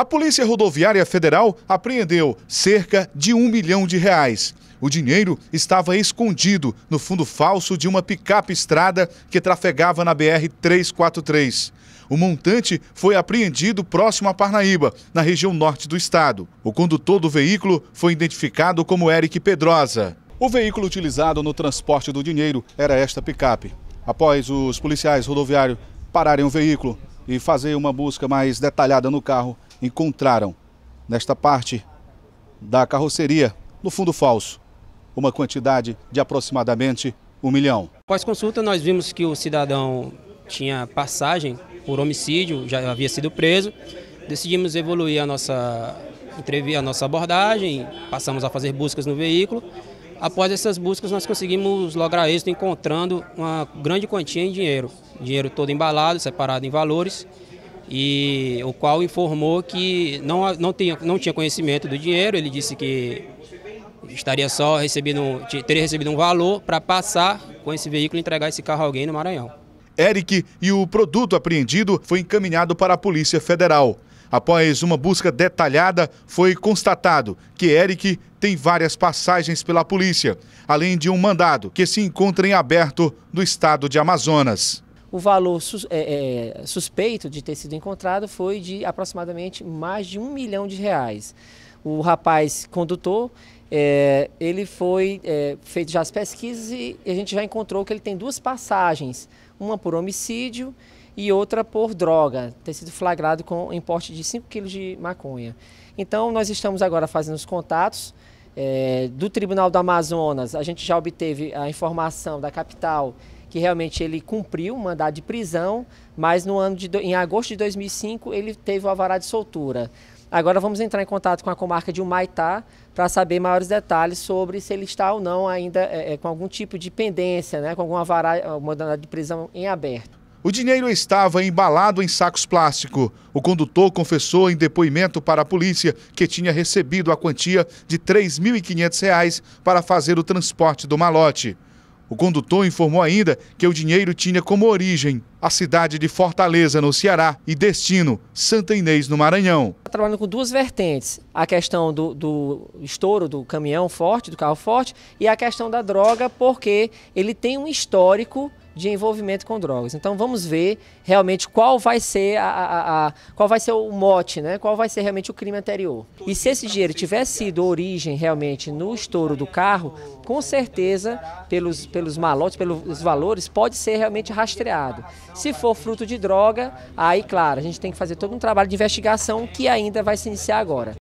A Polícia Rodoviária Federal apreendeu cerca de um milhão de reais. O dinheiro estava escondido no fundo falso de uma picape estrada que trafegava na BR-343. O montante foi apreendido próximo a Parnaíba, na região norte do estado. O condutor do veículo foi identificado como Eric Pedrosa. O veículo utilizado no transporte do dinheiro era esta picape. Após os policiais rodoviários pararem o veículo e fazer uma busca mais detalhada no carro, encontraram nesta parte da carroceria, no fundo falso, uma quantidade de aproximadamente um milhão. Após consulta, nós vimos que o cidadão tinha passagem por homicídio, já havia sido preso. Decidimos evoluir a nossa, a nossa abordagem, passamos a fazer buscas no veículo. Após essas buscas, nós conseguimos lograr êxito encontrando uma grande quantia em dinheiro. Dinheiro todo embalado, separado em valores e o qual informou que não, não, tinha, não tinha conhecimento do dinheiro, ele disse que estaria só recebendo, teria recebido um valor para passar com esse veículo e entregar esse carro a alguém no Maranhão. Eric e o produto apreendido foi encaminhado para a Polícia Federal. Após uma busca detalhada, foi constatado que Eric tem várias passagens pela polícia, além de um mandado que se encontra em aberto no estado de Amazonas. O valor sus, é, é, suspeito de ter sido encontrado foi de aproximadamente mais de um milhão de reais. O rapaz condutor, é, ele foi é, feito já as pesquisas e a gente já encontrou que ele tem duas passagens, uma por homicídio e outra por droga, ter sido flagrado com importe de 5 quilos de maconha. Então nós estamos agora fazendo os contatos é, do Tribunal do Amazonas, a gente já obteve a informação da capital que realmente ele cumpriu o mandado de prisão, mas no ano de, em agosto de 2005 ele teve o alvará de soltura. Agora vamos entrar em contato com a comarca de Humaitá para saber maiores detalhes sobre se ele está ou não ainda é, é com algum tipo de pendência, né, com alguma alvará, mandado de prisão em aberto. O dinheiro estava embalado em sacos plástico. O condutor confessou em depoimento para a polícia que tinha recebido a quantia de R$ 3.500 para fazer o transporte do malote. O condutor informou ainda que o dinheiro tinha como origem a cidade de Fortaleza, no Ceará, e destino Santa Inês, no Maranhão. Tá trabalhando com duas vertentes: a questão do, do, estouro do caminhão forte, do carro forte, e a questão da droga, porque ele tem um histórico de envolvimento com drogas. Então vamos ver realmente qual vai ser a, a, a, qual vai ser o mote, né? Qual vai ser realmente o crime anterior. E se esse dinheiro tivesse sido origem realmente no estouro do carro, com certeza pelos pelos malotes, pelos valores pode ser realmente rastreado. Se for fruto de droga, aí claro, a gente tem que fazer todo um trabalho de investigação que ainda vai se iniciar agora.